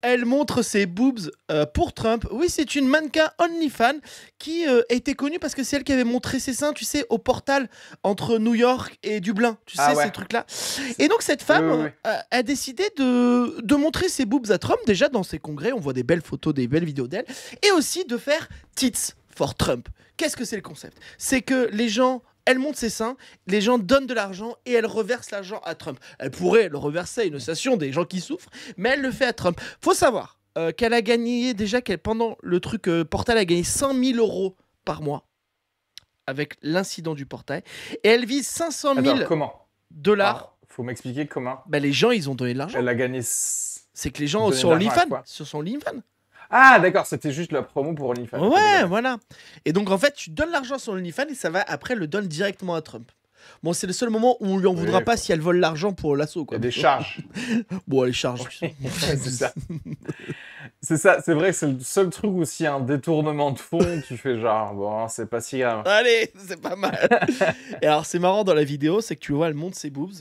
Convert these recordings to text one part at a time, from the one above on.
Elle montre ses boobs euh, pour Trump. Oui, c'est une mannequin OnlyFans qui euh, était connue parce que c'est elle qui avait montré ses seins, tu sais, au portal entre New York et Dublin. Tu ah sais, ce truc ces trucs-là. Et donc, cette femme euh, a décidé de, de montrer ses boobs à Trump. Déjà, dans ses congrès, on voit des belles photos, des belles vidéos d'elle. Et aussi de faire tits for Trump. Qu'est-ce que c'est le concept C'est que les gens elle monte ses seins, les gens donnent de l'argent et elle reverse l'argent à Trump. Elle pourrait le reverser à une station des gens qui souffrent, mais elle le fait à Trump. Faut savoir euh, qu'elle a gagné déjà, qu'elle pendant le truc euh, Portal a gagné 100 000 euros par mois avec l'incident du portail. Et elle vise 500 000 dollars. Ah, faut m'expliquer comment. Bah, les gens, ils ont donné de l'argent. Elle a gagné. C'est que les gens sur son sur son ah, d'accord, c'était juste la promo pour OnlyFans. Ouais, voilà. Et donc, en fait, tu donnes l'argent sur OnlyFans et ça va après le donne directement à Trump. Bon, c'est le seul moment où on lui en voudra pas si elle vole l'argent pour l'assaut. Quoi. des charges. bon, elle charge. c'est ça. c'est vrai que c'est le seul truc où s'il un détournement de fond, tu fais genre, bon, c'est pas si grave. Allez, c'est pas mal. et alors, c'est marrant dans la vidéo, c'est que tu vois, elle monte ses boobs.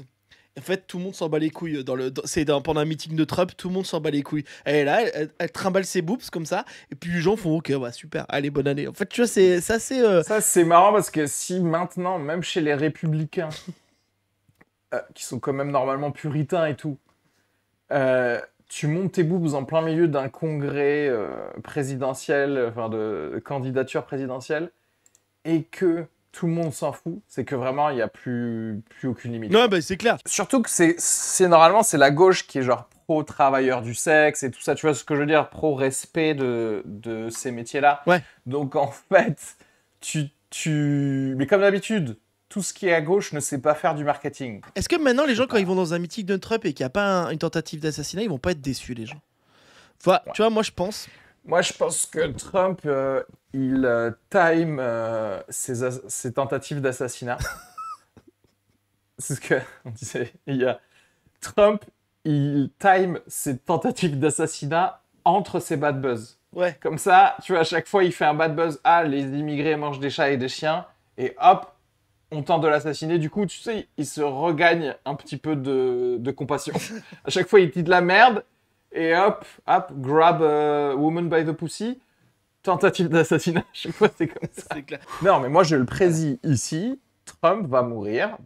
En fait, tout le monde s'en bat les couilles. Dans le, c'est pendant un meeting de Trump, tout le monde s'en bat les couilles. Et là, elle, trimballe ses boobs comme ça, et puis les gens font OK, bah super, allez, bonne année. En fait, tu vois, c'est ça, c'est. Euh, ça, c'est marrant parce que si maintenant, même chez les républicains, euh, qui sont quand même normalement puritains et tout, euh, tu montes tes boobs en plein milieu d'un congrès présidentiel, enfin de candidature présidentielle, et que tout le monde s'en fout, c'est que vraiment, il n'y a plus, plus aucune limite. Non, bah, c'est clair. Surtout que c'est normalement, c'est la gauche qui est genre pro travailleur du sexe et tout ça, tu vois ce que je veux dire, pro-respect de, ces métiers-là. Ouais. Donc en fait, tu... tu... Mais comme d'habitude, tout ce qui est à gauche ne sait pas faire du marketing. Est-ce que maintenant, les gens, quand ils vont dans un mythique de Trump et qu'il n'y a pas une tentative d'assassinat, ils vont pas être déçus, les gens Tu vois, moi, je pense... Moi, je pense que Trump, euh, il euh, time euh, ses, tentatives d'assassinat. C'est ce qu'on disait. Il y a... Trump, il time ses tentatives d'assassinat entre ses bad buzz. Ouais. Comme ça, tu vois, à chaque fois, il fait un bad buzz. Ah, les immigrés mangent des chats et des chiens. Et hop, on tente de l'assassiner. Du coup, tu sais, il se regagne un petit peu de, de compassion. à chaque fois, il dit de la merde et hop, hop, grab a euh, woman by the pussy. Tentative d'assassinat, je sais pas, c'est comme ça. Non, mais moi je le prédis ici, Trump va mourir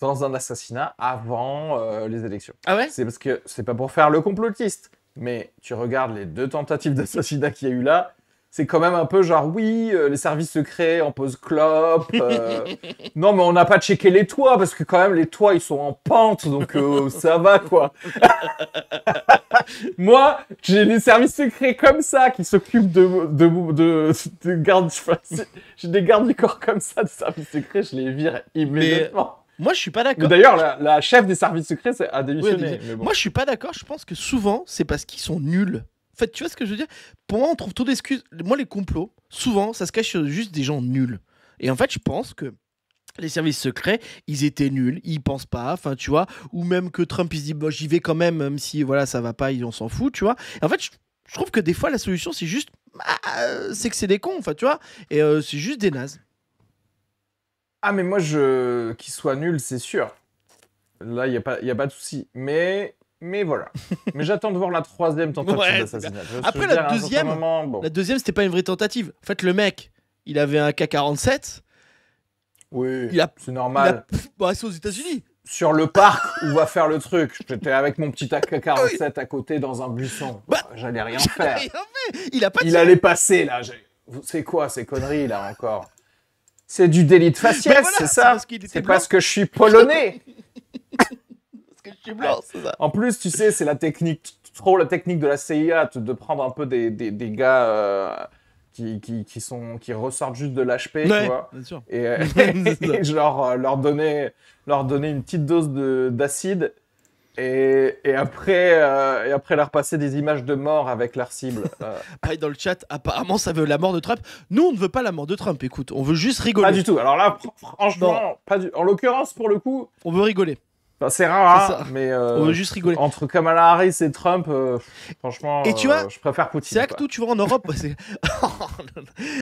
dans un assassinat avant euh, les élections. Ah ouais C'est parce que c'est pas pour faire le complotiste, mais tu regardes les deux tentatives d'assassinat qu'il y a eu là, c'est quand même un peu genre oui, euh, les services secrets en pose clope. Euh. non, mais on n'a pas checké les toits parce que quand même les toits ils sont en pente, donc euh, ça va quoi. Moi, j'ai des services secrets comme ça qui s'occupent de de, de, de garde. J'ai des gardes du corps comme ça, de services secrets, je les vire immédiatement. Moi, je suis pas d'accord. D'ailleurs, la, chef des services secrets a démissionné. Moi, je suis pas d'accord. Je pense que souvent, c'est parce qu'ils sont nuls. En fait, tu vois ce que je veux dire Pour moi, on trouve trop d'excuses. Moi, les complots, souvent, ça se cache juste des gens nuls. Et en fait, je pense que les services secrets, ils étaient nuls, ils pensent pas, enfin tu vois, ou même que Trump il se dit j'y vais quand même, même si voilà ça va pas, on s'en fout, tu vois. en fait, je, trouve que des fois la solution c'est juste, ah, euh, c'est que c'est des cons, enfin tu vois, et euh, c'est juste des nazes. Ah mais moi je, qu'ils soient nuls, c'est sûr. Là il y a pas, y a pas de souci. Mais mais voilà. mais j'attends de voir la troisième tentative d'assassinat. Après la deuxième, la deuxième, c'était pas une vraie tentative. En fait, le mec, il avait un K47. Oui, c'est normal. Il a, bah, aux États-Unis. Sur le parc où va faire le truc. J'étais avec mon petit AK-47 à côté dans un buisson. Bah, bah, j'allais rien faire. Rien Il a pas. Il allait passer là. C'est quoi ces conneries là encore C'est du délit de faciès, c'est ça C'est parce que je suis polonais. En plus, tu sais, c'est la technique, trop la technique de la CIA de prendre un peu des, des, gars. Euh, qui, qui, qui, sont, qui ressortent juste de l'HP, tu vois. Et, genre, euh, leur, donner, leur donner une petite dose d'acide et, et, après, euh, et après leur passer des images de mort avec leur cible. dans le chat, apparemment ça veut la mort de Trump. Nous, on ne veut pas la mort de Trump, écoute, on veut juste rigoler. Pas du tout. Alors là, franchement, pas en l'occurrence, pour le coup. On veut rigoler c'est rare, hein, mais euh, juste rigoler. Entre Kamala Harris et Trump, euh, franchement, et tu vois, euh, je préfère Poutine. C'est tout tu vois en Europe. Oh,